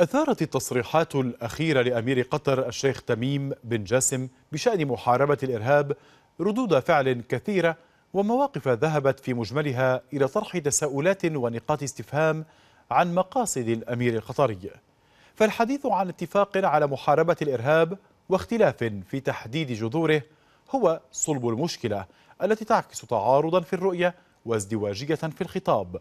أثارت التصريحات الأخيرة لأمير قطر الشيخ تميم بن جاسم بشأن محاربة الإرهاب ردود فعل كثيرة ومواقف ذهبت في مجملها إلى طرح تساؤلات ونقاط استفهام عن مقاصد الأمير القطري فالحديث عن اتفاق على محاربة الإرهاب واختلاف في تحديد جذوره هو صلب المشكلة التي تعكس تعارضا في الرؤية وازدواجية في الخطاب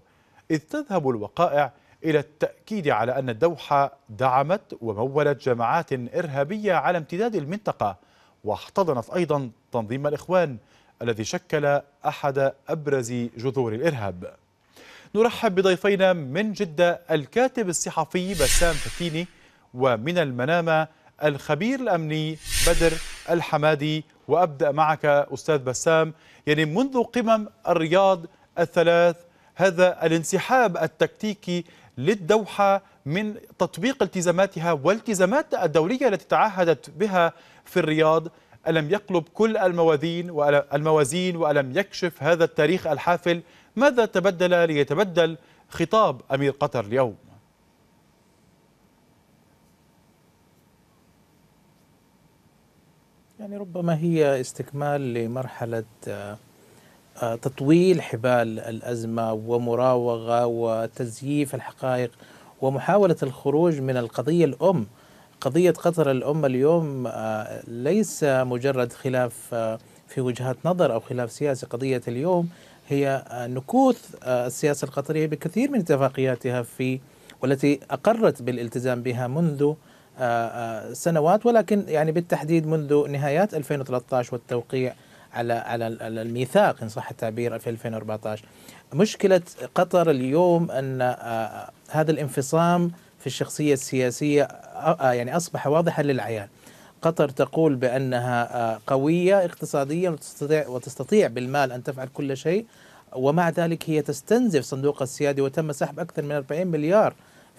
إذ تذهب الوقائع إلى التأكيد على أن الدوحة دعمت ومولت جماعات إرهابية على امتداد المنطقة واحتضنت أيضا تنظيم الإخوان الذي شكل أحد أبرز جذور الإرهاب نرحب بضيفينا من جدة الكاتب الصحفي بسام فتيني ومن المنامة الخبير الأمني بدر الحمادي وأبدأ معك أستاذ بسام يعني منذ قمم الرياض الثلاث هذا الانسحاب التكتيكي للدوحة من تطبيق التزاماتها والتزامات الدولية التي تعهدت بها في الرياض ألم يقلب كل الموازين الموازين وألم يكشف هذا التاريخ الحافل ماذا تبدل ليتبدل خطاب أمير قطر اليوم يعني ربما هي استكمال لمرحلة آه، تطويل حبال الازمه ومراوغه وتزييف الحقائق ومحاوله الخروج من القضيه الام قضيه قطر الام اليوم آه، ليس مجرد خلاف آه، في وجهات نظر او خلاف سياسي قضيه اليوم هي آه، نكوث السياسه القطريه بكثير من اتفاقياتها في والتي اقرت بالالتزام بها منذ سنوات ولكن يعني بالتحديد منذ نهايات 2013 والتوقيع على على على الميثاق ان صح التعبير في 2014 مشكله قطر اليوم ان آه، آه، هذا الانفصام في الشخصيه السياسيه آه، يعني اصبح واضحا للعيان قطر تقول بانها قويه اقتصاديا وتستطيع وتستطيع بالمال ان تفعل كل شيء ومع ذلك هي تستنزف صندوق السيادي وتم سحب اكثر من 40 مليار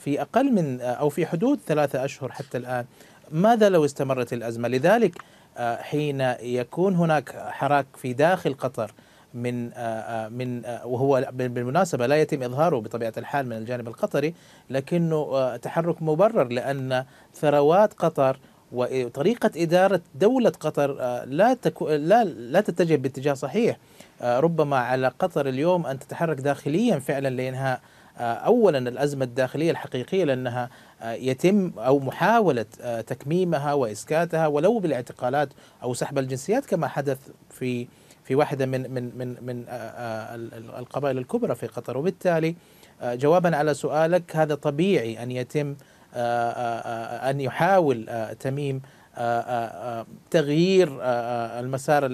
في اقل من او في حدود ثلاثة اشهر حتى الان ماذا لو استمرت الازمه لذلك حين يكون هناك حراك في داخل قطر من آه، آه، من آه، وهو بالمناسبه لا يتم اظهاره بطبيعه الحال من الجانب القطري لكنه تحرك مبرر لان ثروات قطر وطريقه اداره دوله قطر لا تكو لا لا تتجه باتجاه صحيح ربما على قطر اليوم ان تتحرك داخليا فعلا لانهاء آه، اولا الازمه الداخليه الحقيقيه لانها آه، يتم او محاوله آه، تكميمها واسكاتها ولو بالاعتقالات او سحب الجنسيات كما حدث في في واحده من من من من القبائل الكبرى في قطر وبالتالي جوابا على سؤالك هذا طبيعي ان يتم ان يحاول تميم تغيير المسار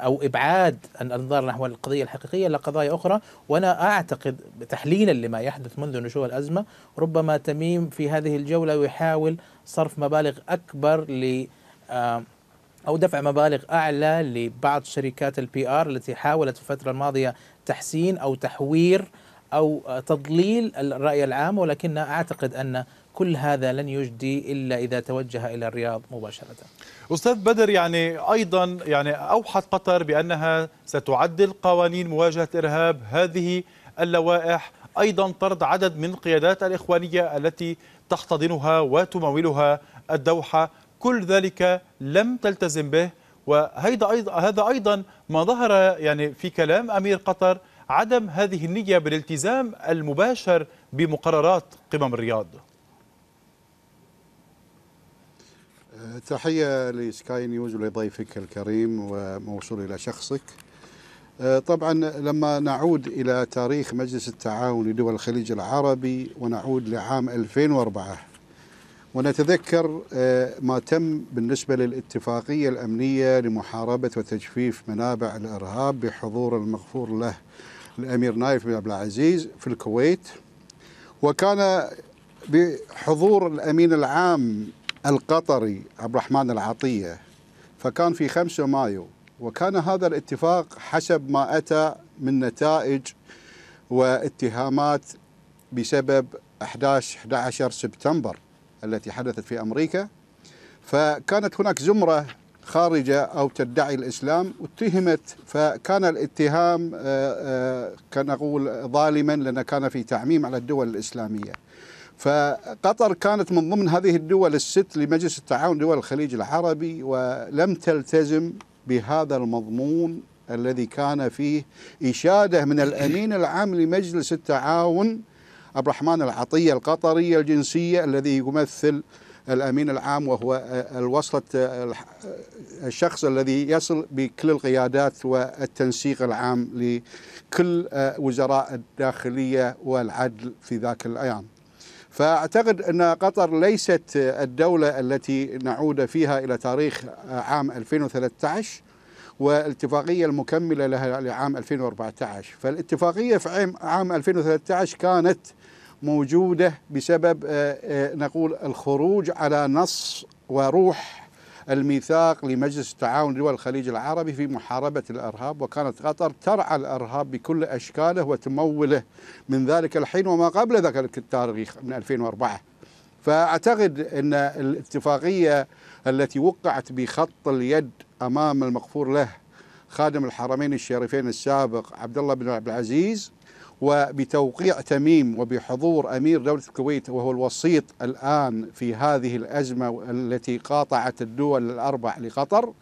او ابعاد النظر نحو القضيه الحقيقيه لقضايا اخرى وانا اعتقد تحليلا لما يحدث منذ نشوء الازمه ربما تميم في هذه الجوله يحاول صرف مبالغ اكبر ل آه، او دفع مبالغ اعلى لبعض شركات البي ار التي حاولت في الفتره الماضيه تحسين او تحوير او تضليل الراي العام ولكن اعتقد ان كل هذا لن يجدي إلا إذا توجه إلى الرياض مباشرة أستاذ بدر يعني أيضا يعني أوحت قطر بأنها ستعدل قوانين مواجهة إرهاب هذه اللوائح أيضا طرد عدد من القيادات الإخوانية التي تحتضنها وتمولها الدوحة كل ذلك لم تلتزم به وهذا أيضا هذا أيضا ما ظهر يعني في كلام أمير قطر عدم هذه النية بالالتزام المباشر بمقررات قمم الرياض تحية لسكاي نيوز ولضيفك الكريم وموصول إلى شخصك آه، طبعا لما نعود إلى تاريخ مجلس التعاون لدول الخليج العربي ونعود لعام 2004 ونتذكر آه، ما تم بالنسبة للاتفاقية الأمنية لمحاربة وتجفيف منابع الإرهاب بحضور المغفور له الأمير نايف بن عبد العزيز في الكويت وكان بحضور الأمين العام القطري عبد الرحمن العطية فكان في 5 مايو وكان هذا الاتفاق حسب ما أتى من نتائج واتهامات بسبب 11 11 سبتمبر التي حدثت في أمريكا فكانت هناك زمرة خارجة أو تدعي الإسلام اتهمت فكان الاتهام آه، آه، كان أقول ظالما لأنه كان في تعميم على الدول الإسلامية فقطر كانت من ضمن هذه الدول الست لمجلس التعاون دول الخليج العربي ولم تلتزم بهذا المضمون الذي كان فيه إشادة من الأمين العام لمجلس التعاون عبد الرحمن العطية القطرية الجنسية الذي يمثل الأمين العام وهو الوصلة الشخص الذي يصل بكل القيادات والتنسيق العام لكل وزراء الداخلية والعدل في ذاك الأيام فأعتقد أن قطر ليست الدولة التي نعود فيها إلى تاريخ عام 2013 والاتفاقية المكملة لها لعام 2014 فالاتفاقية في عام 2013 كانت موجودة بسبب آه، آه، نقول الخروج على نص وروح الميثاق لمجلس التعاون دول الخليج العربي في محاربة الإرهاب وكانت قطر ترعى الإرهاب بكل أشكاله وتموله من ذلك الحين وما قبل ذلك التاريخ من 2004 فأعتقد أن الاتفاقية التي وقعت بخط اليد أمام المغفور له خادم الحرمين الشريفين السابق عبد الله بن عبد العزيز وبتوقيع تميم وبحضور امير دوله الكويت وهو الوسيط الان في هذه الازمه التي قاطعت الدول الاربع لقطر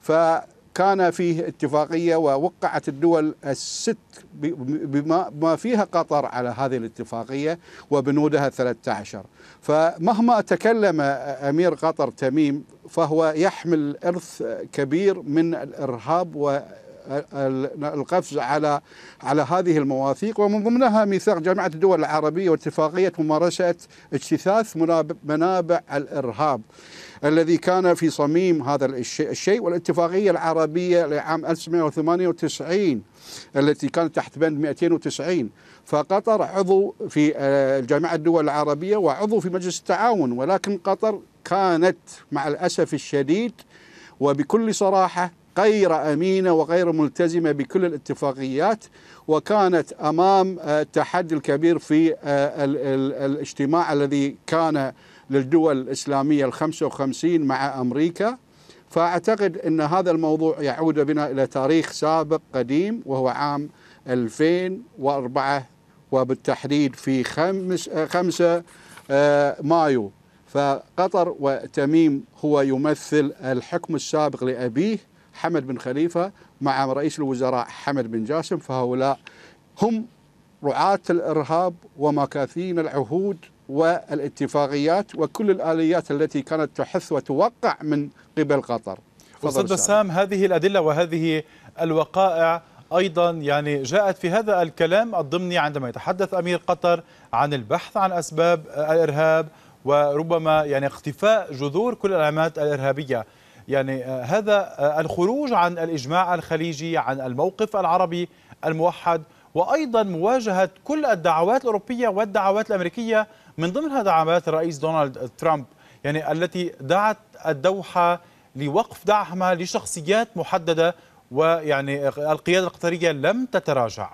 فكان فيه اتفاقيه ووقعت الدول الست بما فيها قطر على هذه الاتفاقيه وبنودها 13 فمهما تكلم امير قطر تميم فهو يحمل ارث كبير من الارهاب و القفز على على هذه المواثيق ومن ضمنها ميثاق جامعة الدول العربية واتفاقية ممارسة اجتثاث منابع الإرهاب الذي كان في صميم هذا الشيء والاتفاقية العربية لعام 1998 التي كانت تحت بند 290 فقطر عضو في آه، جامعة الدول العربية وعضو في مجلس التعاون ولكن قطر كانت مع الأسف الشديد وبكل صراحة غير أمينة وغير ملتزمة بكل الاتفاقيات وكانت أمام آه، التحدي الكبير في آه، الاجتماع الذي كان للدول الإسلامية الخمسة وخمسين مع أمريكا فأعتقد أن هذا الموضوع يعود بنا إلى تاريخ سابق قديم وهو عام 2004 وبالتحديد في خمس 5 آه، مايو فقطر وتميم هو يمثل الحكم السابق لأبيه حمد بن خليفة مع رئيس الوزراء حمد بن جاسم فهؤلاء هم رعاة الإرهاب ومكاثين العهود والاتفاقيات وكل الآليات التي كانت تحث وتوقع من قبل قطر أستاذ بسام هذه الأدلة وهذه الوقائع أيضا يعني جاءت في هذا الكلام الضمني عندما يتحدث أمير قطر عن البحث عن أسباب الإرهاب وربما يعني اختفاء جذور كل العلامات الإرهابية يعني آه، هذا آه، الخروج عن الإجماع الخليجي عن الموقف العربي الموحد وأيضا مواجهة كل الدعوات الأوروبية والدعوات الأمريكية من ضمنها دعوات الرئيس دونالد ترامب يعني التي دعت الدوحة لوقف دعمها لشخصيات محددة ويعني القيادة القطرية لم تتراجع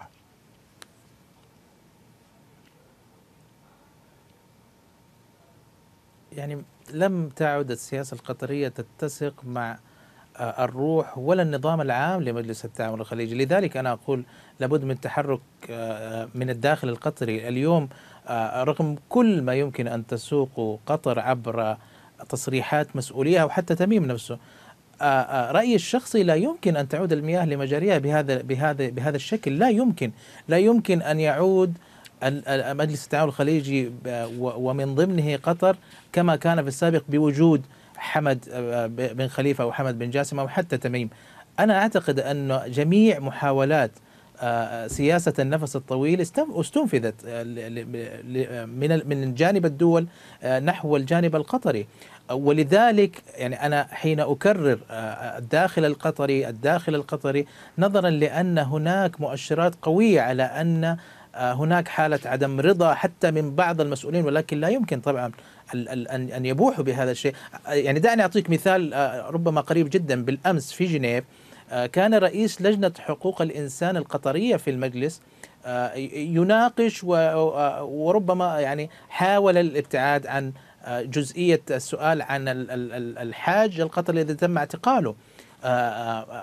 يعني لم تعد السياسة القطرية تتسق مع آه، الروح ولا النظام العام لمجلس التعاون الخليجي لذلك أنا أقول لابد من تحرك آه، من الداخل القطري اليوم آه، رغم كل ما يمكن أن تسوق قطر عبر تصريحات مسؤولية أو حتى تميم نفسه رأيي الشخصي لا يمكن أن تعود المياه لمجاريها بهذا بهذا بهذا الشكل لا يمكن لا يمكن أن يعود مجلس التعاون الخليجي ومن ضمنه قطر كما كان في السابق بوجود حمد آه، بن خليفة أو حمد بن جاسم أو حتى تميم أنا أعتقد أن جميع محاولات آه، سياسة النفس الطويل استنفذت آه، من من جانب الدول نحو الجانب القطري ولذلك يعني أنا حين أكرر الداخل القطري الداخل القطري نظرا لأن هناك مؤشرات قوية على أن آه، هناك حالة عدم رضا حتى من بعض المسؤولين ولكن لا يمكن طبعا أن أن يبوحوا بهذا الشيء آه، يعني دعني أعطيك مثال آه، ربما قريب جدا بالأمس في جنيف كان رئيس لجنة حقوق الإنسان القطرية في المجلس يناقش وربما يعني حاول الابتعاد عن جزئية السؤال عن الحاج القطري الذي تم اعتقاله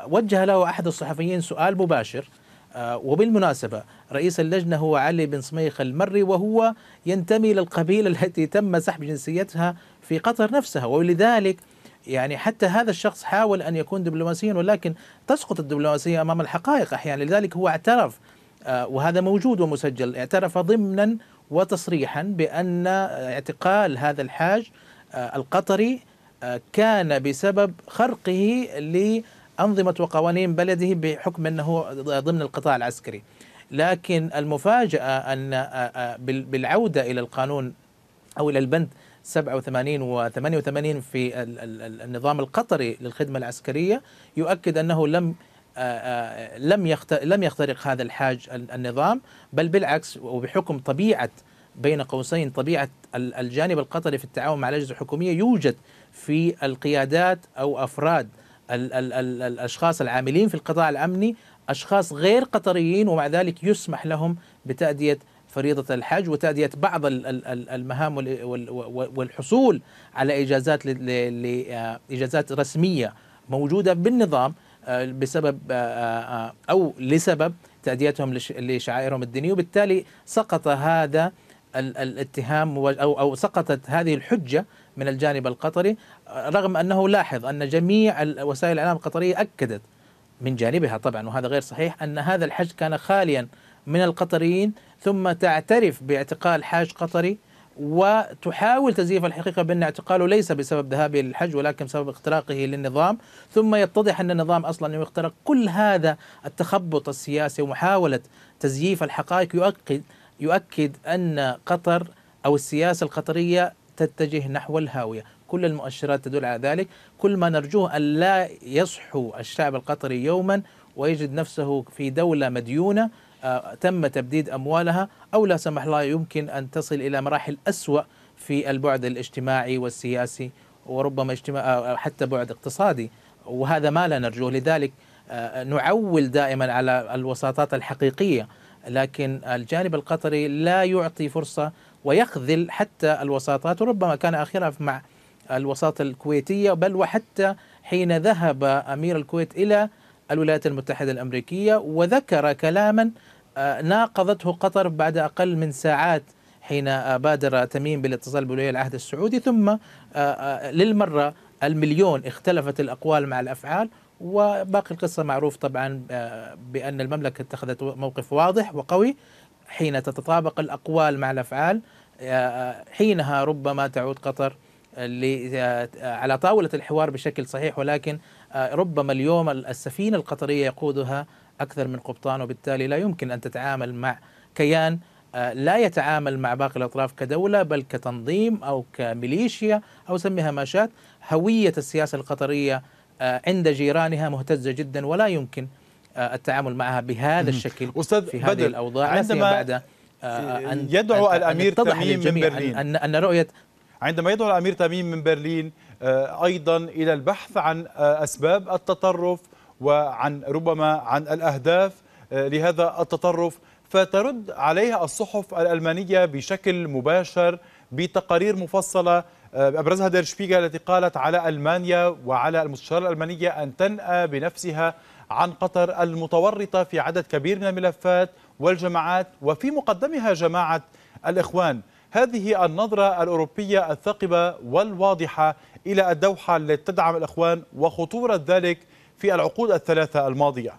وجه له أحد الصحفيين سؤال مباشر آه، وبالمناسبة رئيس اللجنة هو علي بن سميخ المري وهو ينتمي للقبيلة التي تم سحب جنسيتها في قطر نفسها ولذلك يعني حتى هذا الشخص حاول أن يكون دبلوماسيا ولكن تسقط الدبلوماسية أمام الحقائق أحيانا لذلك هو اعترف آه، وهذا موجود ومسجل اعترف ضمنا وتصريحا بأن اعتقال هذا الحاج آه، القطري كان بسبب خرقه ل أنظمة وقوانين بلده بحكم أنه ضمن القطاع العسكري لكن المفاجأة أن آه، آه، بالعودة إلى القانون أو إلى البند 87 و 88 في النظام القطري للخدمة العسكرية يؤكد أنه لم آه، لم لم يخترق هذا الحاج النظام بل بالعكس وبحكم طبيعه بين قوسين طبيعه الجانب القطري في التعاون مع الاجهزه الحكوميه يوجد في القيادات او افراد ال ال ال الأشخاص العاملين في القطاع الأمني أشخاص غير قطريين ومع ذلك يسمح لهم بتأدية فريضة الحج وتأدية بعض المهام والحصول على إجازات لإجازات آه، رسمية موجودة بالنظام آه، بسبب آه، أو لسبب تأديتهم لشعائرهم الدينية وبالتالي سقط هذا الاتهام او او سقطت هذه الحجه من الجانب القطري رغم انه لاحظ ان جميع وسائل الاعلام القطريه اكدت من جانبها طبعا وهذا غير صحيح ان هذا الحج كان خاليا من القطريين ثم تعترف باعتقال حاج قطري وتحاول تزييف الحقيقة بأن اعتقاله ليس بسبب ذهابه للحج ولكن بسبب اختراقه للنظام ثم يتضح أن النظام أصلا يخترق كل هذا التخبط السياسي ومحاولة تزييف الحقائق يؤكد يؤكد أن قطر أو السياسة القطرية تتجه نحو الهاوية كل المؤشرات تدل على ذلك كل ما نرجوه أن لا يصحو الشعب القطري يوما ويجد نفسه في دولة مديونة آه، تم تبديد أموالها أو لا سمح الله يمكن أن تصل إلى مراحل أسوأ في البعد الاجتماعي والسياسي وربما اجتماع آه، حتى بعد اقتصادي وهذا ما لا نرجوه لذلك آه، نعول دائما على الوساطات الحقيقيه لكن الجانب القطري لا يعطي فرصة ويخذل حتى الوساطات وربما كان آخرها مع الوساطة الكويتية بل وحتى حين ذهب أمير الكويت إلى الولايات المتحدة الأمريكية وذكر كلاما آه، ناقضته قطر بعد أقل من ساعات حين بادر تميم بالاتصال بولي العهد السعودي ثم آه، آه، للمرة المليون اختلفت الأقوال مع الأفعال وباقي القصة معروف طبعا آه، بأن المملكة اتخذت موقف واضح وقوي حين تتطابق الأقوال مع الأفعال آه، آه، حينها ربما تعود قطر على طاولة الحوار بشكل صحيح ولكن ربما اليوم السفينة القطرية يقودها أكثر من قبطان وبالتالي لا يمكن أن تتعامل مع كيان لا يتعامل مع باقي الأطراف كدولة بل كتنظيم أو كميليشيا أو سميها ما شاءت هوية السياسة القطرية آه، عند جيرانها مهتزة جدا ولا يمكن آه، التعامل معها بهذا الشكل أستاذ في هذه الأوضاع عندما بعد آه، أن يدعو الأمير تميم من برلين أن, أن رؤية عندما يدعو الأمير تميم من برلين أيضا إلى البحث عن أسباب التطرف وعن ربما عن الأهداف لهذا التطرف فترد عليها الصحف الألمانية بشكل مباشر بتقارير مفصلة آه، أبرزها دير شبيغا التي قالت على ألمانيا وعلى المستشارة الألمانية أن تنأى بنفسها عن قطر المتورطة في عدد كبير من الملفات والجماعات وفي مقدمها جماعة الإخوان هذه النظرة الأوروبية الثاقبة والواضحة إلى الدوحة التي تدعم الإخوان وخطورة ذلك في العقود الثلاثة الماضية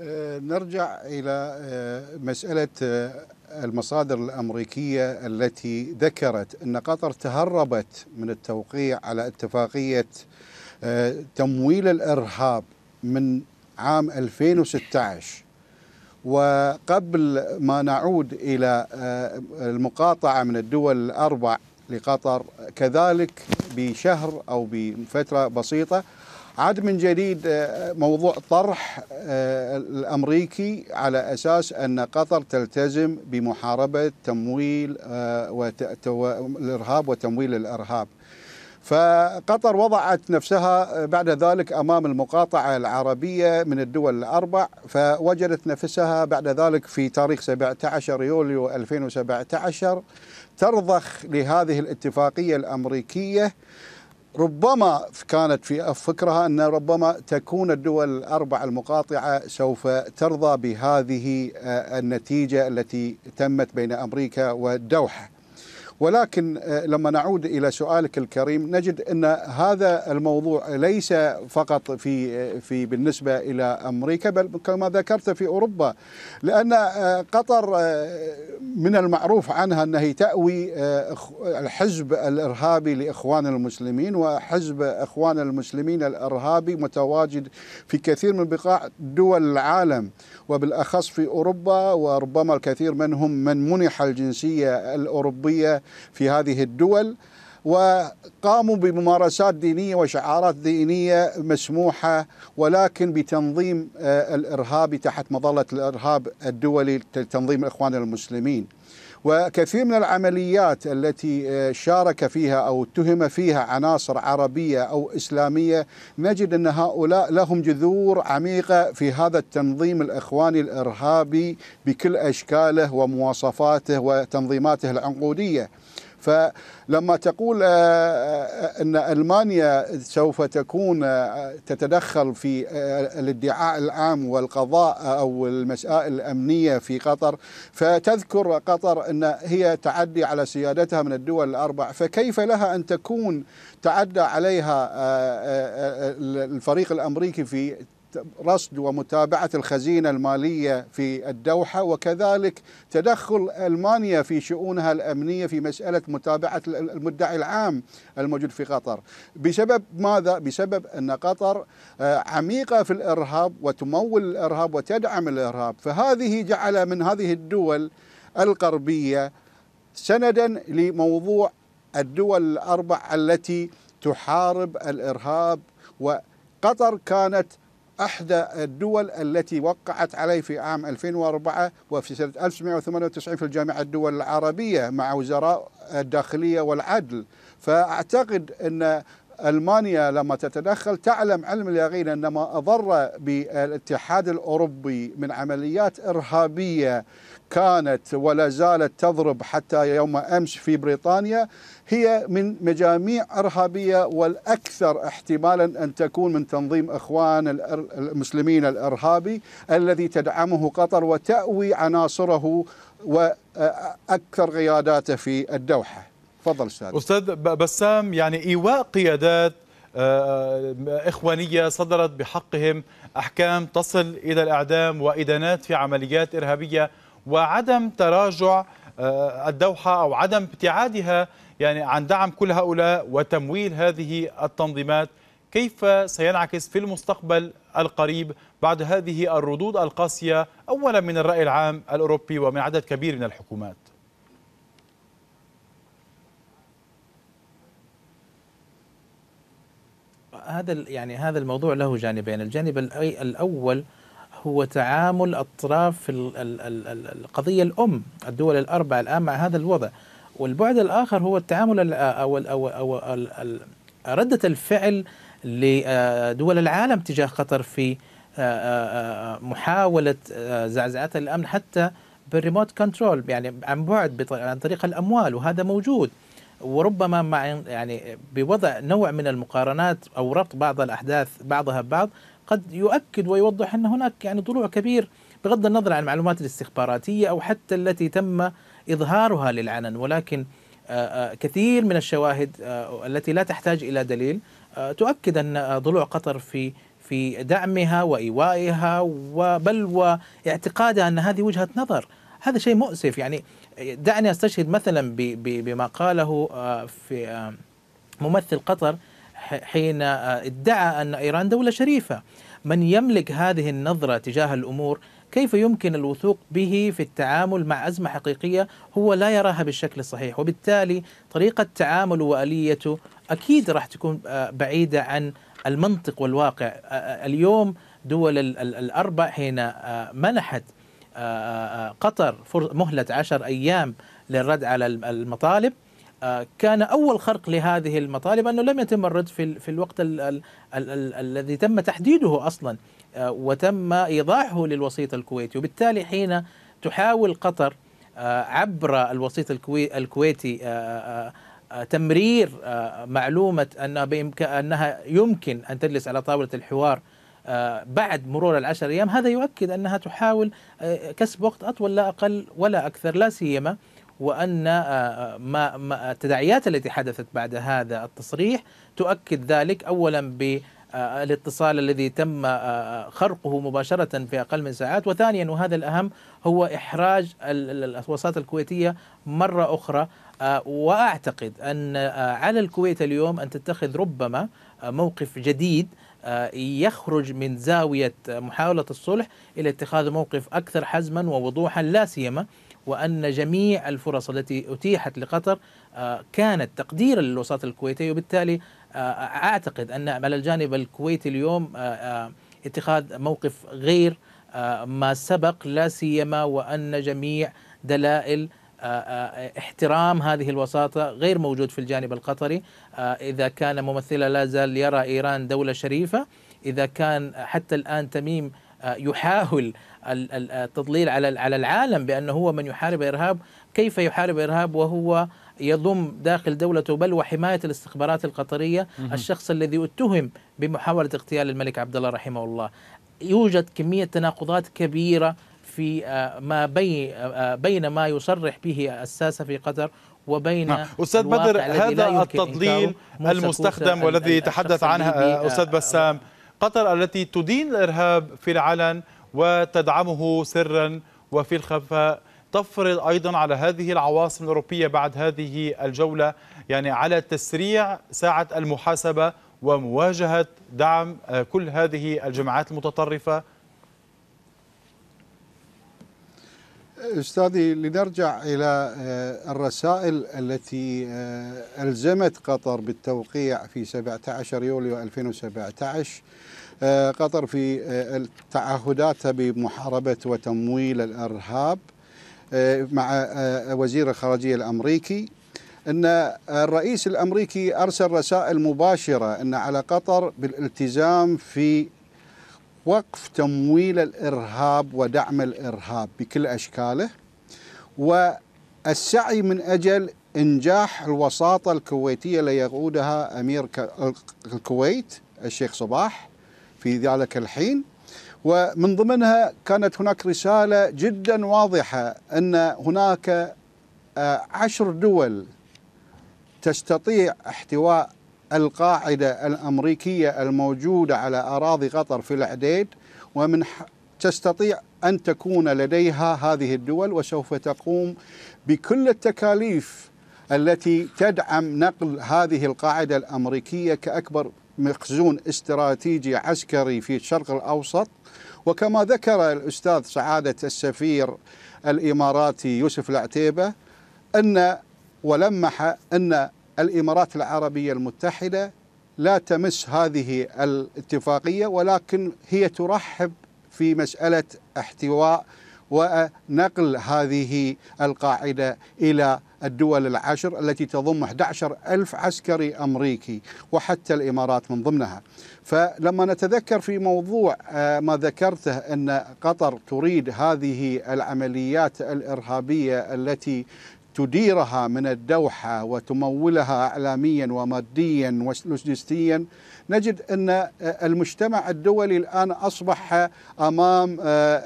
آه، نرجع إلى آه، مسألة آه، المصادر الأمريكية التي ذكرت أن قطر تهربت من التوقيع على اتفاقية تمويل الإرهاب من عام 2016 وقبل ما نعود إلى المقاطعة من الدول الأربع لقطر كذلك بشهر أو بفترة بسيطة عاد من جديد آه، موضوع طرح آه، الامريكي على اساس ان قطر تلتزم بمحاربه تمويل آه، الارهاب وتمويل الارهاب. فقطر وضعت نفسها بعد ذلك امام المقاطعه العربيه من الدول الاربع فوجدت نفسها بعد ذلك في تاريخ 17 يوليو 2017 ترضخ لهذه الاتفاقيه الامريكيه ربما كانت في فكرها ان ربما تكون الدول الاربع المقاطعه سوف ترضى بهذه آه، النتيجه التي تمت بين امريكا والدوحه. ولكن آه، لما نعود الى سؤالك الكريم نجد ان هذا الموضوع ليس فقط في آه، في بالنسبه الى امريكا بل كما ذكرت في اوروبا لان آه، قطر من المعروف عنها انها تاوي الحزب الارهابي لاخوان المسلمين وحزب اخوان المسلمين الارهابي متواجد في كثير من بقاع دول العالم وبالأخص في أوروبا وربما الكثير منهم من منح الجنسية الأوروبية في هذه الدول وقاموا بممارسات دينية وشعارات دينية مسموحة ولكن بتنظيم آه، الإرهاب تحت مظلة الإرهاب الدولي لتنظيم الإخوان المسلمين وكثير من العمليات التي آه، شارك فيها أو اتهم فيها عناصر عربية أو إسلامية نجد أن هؤلاء لهم جذور عميقة في هذا التنظيم الإخواني الإرهابي بكل أشكاله ومواصفاته وتنظيماته العنقودية فلما تقول آه، آه، أن ألمانيا سوف تكون آه، تتدخل في الادعاء العام والقضاء أو المسائل الأمنية في قطر فتذكر قطر أن هي تعدي على سيادتها من الدول الأربع فكيف لها أن تكون تعدى عليها الفريق الأمريكي في رصد ومتابعة الخزينة المالية في الدوحة وكذلك تدخل ألمانيا في شؤونها الأمنية في مسألة متابعة المدعي العام الموجود في قطر بسبب ماذا؟ بسبب أن قطر آه، عميقة في الإرهاب وتمول الإرهاب وتدعم الإرهاب فهذه جعل من هذه الدول الغربية سندا لموضوع الدول الأربع التي تحارب الإرهاب وقطر كانت احدى الدول التي وقعت عليه في عام 2004 وفي سنه 1998 في الجامعه الدول العربيه مع وزراء الداخليه والعدل فاعتقد ان المانيا لما تتدخل تعلم علم اليقين ان ما اضر بالاتحاد الاوروبي من عمليات ارهابيه كانت ولا زالت تضرب حتى يوم امس في بريطانيا هي من مجاميع ارهابيه والاكثر احتمالا ان تكون من تنظيم اخوان المسلمين الارهابي الذي تدعمه قطر وتاوي عناصره واكثر قياداته في الدوحه. تفضل استاذ. استاذ بسام يعني ايواء قيادات آه، آه، إخوانية صدرت بحقهم أحكام تصل إلى الإعدام وإدانات في عمليات إرهابية وعدم تراجع آه، الدوحة أو عدم ابتعادها يعني عن دعم كل هؤلاء وتمويل هذه التنظيمات كيف سينعكس في المستقبل القريب بعد هذه الردود القاسية أولا من الرأي العام الأوروبي ومن عدد كبير من الحكومات هذا يعني هذا الموضوع له جانبين الجانب الأول هو تعامل أطراف القضية الأم الدول الاربعه الآن مع هذا الوضع والبعد الآخر هو التعامل أو ردة الفعل لدول العالم تجاه قطر في آه، آه، آه، محاولة زعزعة الأمن حتى بالريموت كنترول يعني عن بعد عن طريق الأموال وهذا موجود وربما مع يعني بوضع نوع من المقارنات او ربط بعض الاحداث بعضها ببعض قد يؤكد ويوضح أن هناك يعني ضلوع كبير بغض النظر عن المعلومات الاستخباراتية أو حتى التي تم إظهارها للعلن ولكن آه، آه، كثير من الشواهد آه، التي لا تحتاج إلى دليل تؤكد أن ضلوع قطر في في دعمها وإيوائها بل واعتقادها أن هذه وجهة نظر هذا شيء مؤسف يعني دعني أستشهد مثلا بما قاله في ممثل قطر حين آه، ادعى أن إيران دولة شريفة من يملك هذه النظرة تجاه الأمور كيف يمكن الوثوق به في التعامل مع أزمة حقيقية هو لا يراها بالشكل الصحيح وبالتالي طريقة تعامله وآليته أكيد راح تكون آه، بعيدة عن المنطق والواقع آه، اليوم دول الأربع حين منحت قطر مهلة عشر أيام للرد على المطالب كان أول خرق لهذه المطالب أنه لم يتم الرد في, في الوقت الذي تم تحديده أصلا آه، وتم إيضاحه للوسيط الكويتي وبالتالي حين تحاول قطر آه، عبر الوسيط الكويتي آه، تمرير معلومة أنها, أنها يمكن أن تجلس على طاولة الحوار بعد مرور العشر أيام هذا يؤكد أنها تحاول كسب وقت أطول لا أقل ولا أكثر لا سيما وأن آه، آه، ما التداعيات التي حدثت بعد هذا التصريح تؤكد ذلك أولا ب آه، الاتصال الذي تم خرقه مباشرة في أقل من ساعات وثانيا وهذا الأهم هو إحراج الوساطة الكويتية مرة أخرى وأعتقد أن على الكويت اليوم أن تتخذ ربما موقف جديد يخرج من زاوية محاولة الصلح إلى اتخاذ موقف أكثر حزما ووضوحا لا سيما وأن جميع الفرص التي أتيحت لقطر آه، كانت تقديرا للوساطة الكويتية وبالتالي آه، أعتقد أن على الجانب الكويتي اليوم آه، اتخاذ موقف غير ما سبق لا سيما وأن جميع دلائل احترام هذه الوساطة غير موجود في الجانب القطري إذا كان ممثلا لا زال يرى إيران دولة شريفة إذا كان حتى الآن تميم آه، يحاول التضليل آه، على على العالم بانه هو من يحارب ارهاب، كيف يحارب ارهاب وهو يضم داخل دولته بل وحمايه الاستخبارات القطريه الشخص الذي اتهم بمحاوله اغتيال الملك عبد الله رحمه الله. يوجد كميه تناقضات كبيره في آه، ما بين بين ما يصرح به الساسه في قطر وبين نعم. استاذ بدر هذا التضليل المستخدم والذي تحدث عنه استاذ بسام قطر التي تدين الإرهاب في العلن وتدعمه سرا وفي الخفاء تفرض أيضا على هذه العواصم الأوروبية بعد هذه الجولة يعني على تسريع ساعة المحاسبة ومواجهة دعم آه، كل هذه الجماعات المتطرفة استاذي لنرجع الى آه، الرسائل التي آه، الزمت قطر بالتوقيع في 17 يوليو 2017 آه، قطر في تعهداتها بمحاربه وتمويل الارهاب مع وزير الخارجيه الامريكي ان الرئيس الامريكي ارسل رسائل مباشره ان على قطر بالالتزام في وقف تمويل الإرهاب ودعم الإرهاب بكل أشكاله والسعي من أجل إنجاح الوساطة الكويتية ليقودها أمير الكويت الشيخ صباح في ذلك الحين ومن ضمنها كانت هناك رسالة جدا واضحة أن هناك آه، عشر دول تستطيع احتواء القاعدة الأمريكية الموجودة على أراضي قطر في العديد ومن تستطيع أن تكون لديها هذه الدول وسوف تقوم بكل التكاليف التي تدعم نقل هذه القاعدة الأمريكية كأكبر مخزون استراتيجي عسكري في الشرق الأوسط وكما ذكر الأستاذ سعادة السفير الإماراتي يوسف العتيبة أن ولمح أن الإمارات العربية المتحدة لا تمس هذه الاتفاقية ولكن هي ترحب في مسألة احتواء ونقل هذه القاعدة إلى الدول العشر التي تضم 11 ألف عسكري أمريكي وحتى الإمارات من ضمنها فلما نتذكر في موضوع آه، ما ذكرته أن قطر تريد هذه العمليات الإرهابية التي تديرها من الدوحة وتمولها إعلاميا وماديا ولوجستيا نجد أن المجتمع الدولي الآن أصبح أمام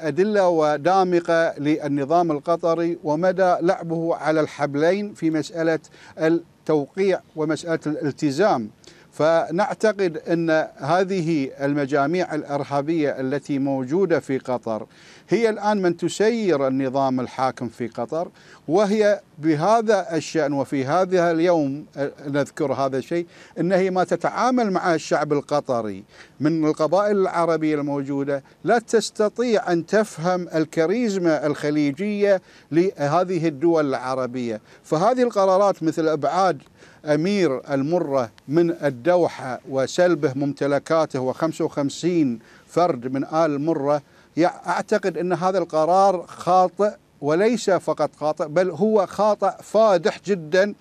أدلة ودامقة للنظام القطري ومدى لعبه على الحبلين في مسألة التوقيع ومسألة الالتزام فنعتقد ان هذه المجاميع الارهابيه التي موجوده في قطر هي الان من تسير النظام الحاكم في قطر وهي بهذا الشان وفي هذا اليوم آه، نذكر هذا الشيء ان هي ما تتعامل مع الشعب القطري من القبائل العربيه الموجوده لا تستطيع ان تفهم الكاريزما الخليجيه لهذه الدول العربيه فهذه القرارات مثل ابعاد أمير المرة من الدوحة وسلبه ممتلكاته و55 فرد من آل المرة أعتقد أن هذا القرار خاطئ وليس فقط خاطئ بل هو خاطئ فادح جدا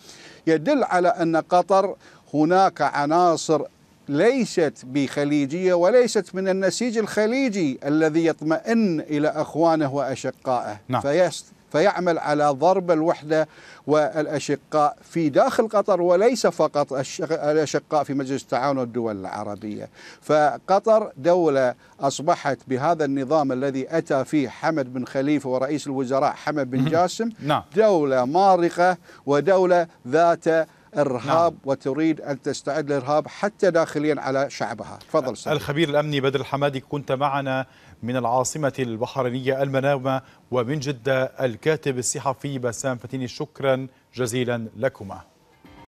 يدل على أن قطر هناك عناصر ليست بخليجية وليست من النسيج الخليجي الذي يطمئن إلى أخوانه وأشقائه نعم. فيست فيعمل على ضرب الوحدة والأشقاء في داخل قطر وليس فقط الأشقاء في مجلس التعاون والدول العربية فقطر دولة أصبحت بهذا النظام الذي أتى فيه حمد بن خليفة ورئيس الوزراء حمد بن جاسم نعم. دولة مارقة ودولة ذات ارهاب نعم. وتريد ان تستعد للارهاب حتى داخليا على شعبها تفضل الخبير الامني بدر الحمادي كنت معنا من العاصمة البحرينية المنامة ومن جدة الكاتب الصحفي بسام فتيني شكرا جزيلا لكما